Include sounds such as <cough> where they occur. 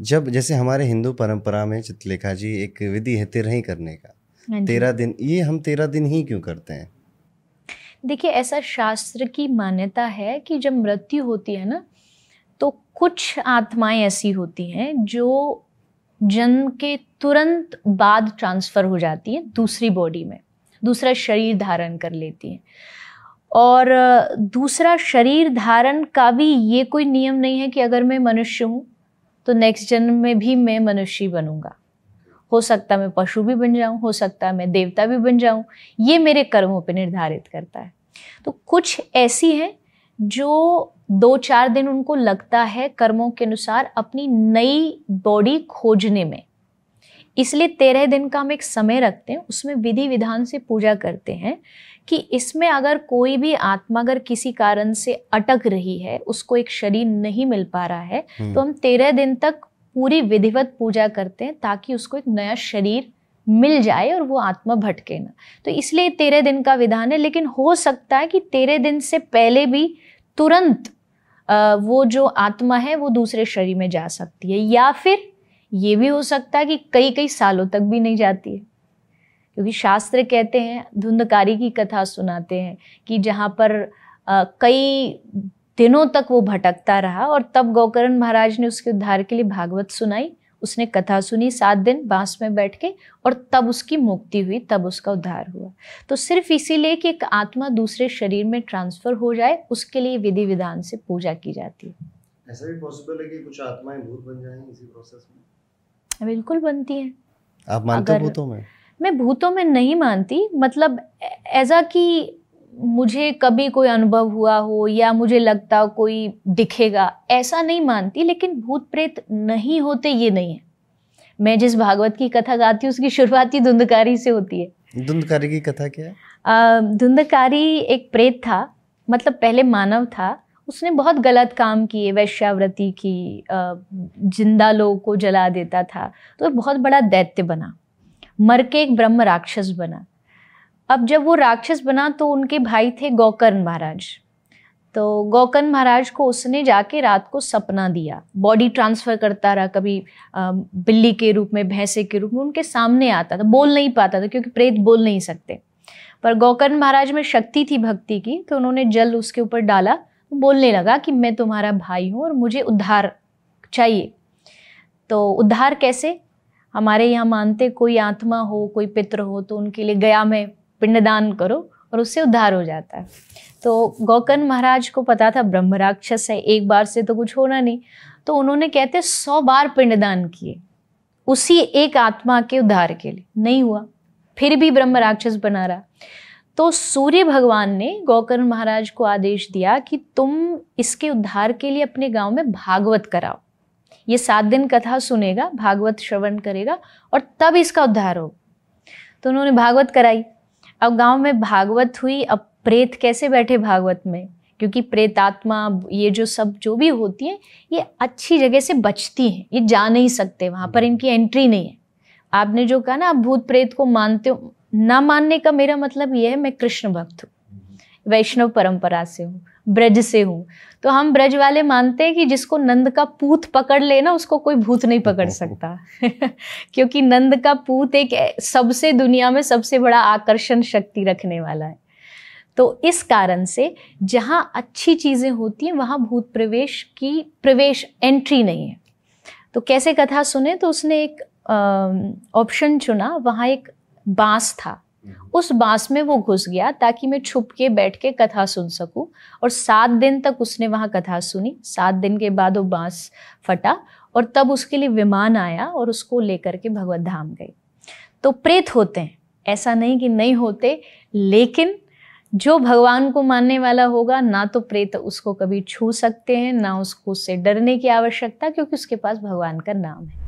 जब जैसे हमारे हिंदू परंपरा में चित्रलेखा जी एक विधि है तेरह ही करने का हाँ तेरह दिन ये हम तेरह दिन ही क्यों करते हैं देखिए ऐसा शास्त्र की मान्यता है कि जब मृत्यु होती है ना तो कुछ आत्माएं ऐसी होती हैं जो जन्म के तुरंत बाद ट्रांसफ़र हो जाती हैं दूसरी बॉडी में दूसरा शरीर धारण कर लेती हैं और दूसरा शरीर धारण का भी ये कोई नियम नहीं है कि अगर मैं मनुष्य हूँ तो नेक्स्ट जन्म में भी मैं मनुष्य बनूंगा हो सकता मैं पशु भी बन जाऊं हो सकता मैं देवता भी बन जाऊं ये मेरे कर्मों पर निर्धारित करता है तो कुछ ऐसी हैं जो दो चार दिन उनको लगता है कर्मों के अनुसार अपनी नई बॉडी खोजने में इसलिए तेरह दिन का हम एक समय रखते हैं उसमें विधि विधान से पूजा करते हैं कि इसमें अगर कोई भी आत्मा अगर किसी कारण से अटक रही है उसको एक शरीर नहीं मिल पा रहा है हम्म। तो हम तेरह दिन तक पूरी विधिवत पूजा करते हैं ताकि उसको एक नया शरीर मिल जाए और वो आत्मा भटके ना तो इसलिए तेरह दिन का विधान है लेकिन हो सकता है कि तेरह दिन से पहले भी तुरंत वो जो आत्मा है वो दूसरे शरीर में जा सकती है या फिर ये भी हो सकता है कि कई कई सालों तक भी नहीं जाती है क्योंकि शास्त्र कहते हैं धुंधकारी की कथा सुनाते हैं कि जहाँ पर आ, कई दिनों तक वो भटकता रहा और तब गोकरण महाराज ने उसके उद्धार के लिए भागवत सुनाई उसने कथा सुनी सात दिन बांस में बैठ के और तब उसकी मुक्ति हुई तब उसका उद्धार हुआ तो सिर्फ इसीलिए कि एक आत्मा दूसरे शरीर में ट्रांसफर हो जाए उसके लिए विधि विधान से पूजा की जाती है ऐसा भी पॉसिबल है कि कुछ आत्माएं भूत बन जाएं इसी प्रोसेस में बिल्कुल बनती हैं आप मानते हो भूतों में मैं भूतों में नहीं मानती मतलब ऐसा कि मुझे कभी कोई अनुभव हुआ हो या मुझे लगता हो कोई दिखेगा ऐसा नहीं मानती लेकिन भूत प्रेत नहीं होते ये नहीं है मैं जिस भागवत की कथा गाती हूँ उसकी शुरुआत ही धुंधकारी से होती है धुंधकारी की कथा क्या है धुंधकारी एक प्रेत था मतलब पहले मानव था उसने बहुत गलत काम किए वैश्यावृति की जिंदा लोग को जला देता था तो बहुत बड़ा दैत्य बना मर के एक ब्रह्म राक्षस बना अब जब वो राक्षस बना तो उनके भाई थे गौकर्ण महाराज तो गौकर्ण महाराज को उसने जाके रात को सपना दिया बॉडी ट्रांसफ़र करता रहा कभी बिल्ली के रूप में भैंसे के रूप में उनके सामने आता था बोल नहीं पाता था क्योंकि प्रेत बोल नहीं सकते पर गौकर्ण महाराज में शक्ति थी भक्ति की तो उन्होंने जल उसके ऊपर डाला बोलने लगा कि मैं तुम्हारा भाई हूँ और मुझे उद्धार चाहिए तो उद्धार कैसे हमारे यहाँ मानते कोई आत्मा हो कोई पित्र हो तो उनके लिए गया में पिंडदान करो और उससे उद्धार हो जाता है तो गौकर्ण महाराज को पता था ब्रह्म राक्षस है एक बार से तो कुछ होना नहीं तो उन्होंने कहते सौ बार पिंडदान किए उसी एक आत्मा के उद्धार के लिए नहीं हुआ फिर भी ब्रह्म राक्षस बना रहा तो सूर्य भगवान ने गौकर्ण महाराज को आदेश दिया कि तुम इसके उद्धार के लिए अपने गांव में भागवत कराओ ये सात दिन कथा सुनेगा भागवत श्रवण करेगा और तब इसका उद्धार हो तो उन्होंने भागवत कराई अब गांव में भागवत हुई अब प्रेत कैसे बैठे भागवत में क्योंकि प्रेतात्मा ये जो सब जो भी होती हैं ये अच्छी जगह से बचती हैं ये जा नहीं सकते वहाँ पर इनकी एंट्री नहीं है आपने जो कहा ना आप भूत प्रेत को मानते हो ना मानने का मेरा मतलब ये है मैं कृष्ण भक्त हूँ वैष्णव परंपरा से हूँ ब्रज से हूँ तो हम ब्रज वाले मानते हैं कि जिसको नंद का पूत पकड़ लेना उसको कोई भूत नहीं पकड़ <laughs> सकता <laughs> क्योंकि नंद का पूत एक सबसे दुनिया में सबसे बड़ा आकर्षण शक्ति रखने वाला है तो इस कारण से जहाँ अच्छी चीज़ें होती हैं वहाँ भूत प्रवेश की प्रवेश एंट्री नहीं है तो कैसे कथा सुने तो उसने एक ऑप्शन चुना वहाँ एक बांस था हम्म। उस बांस में वो घुस गया ताकि मैं छुप के बैठ के कथा सुन सकूं और सात दिन तक उसने वहाँ कथा सुनी सात दिन के बाद वो बांस फटा और तब उसके लिए विमान आया और उसको लेकर के भगवत धाम गई तो प्रेत होते हैं ऐसा नहीं कि नहीं होते लेकिन जो भगवान को मानने वाला होगा ना तो प्रेत उसको कभी छू सकते हैं ना उसको उससे डरने की आवश्यकता क्योंकि उसके पास भगवान का नाम है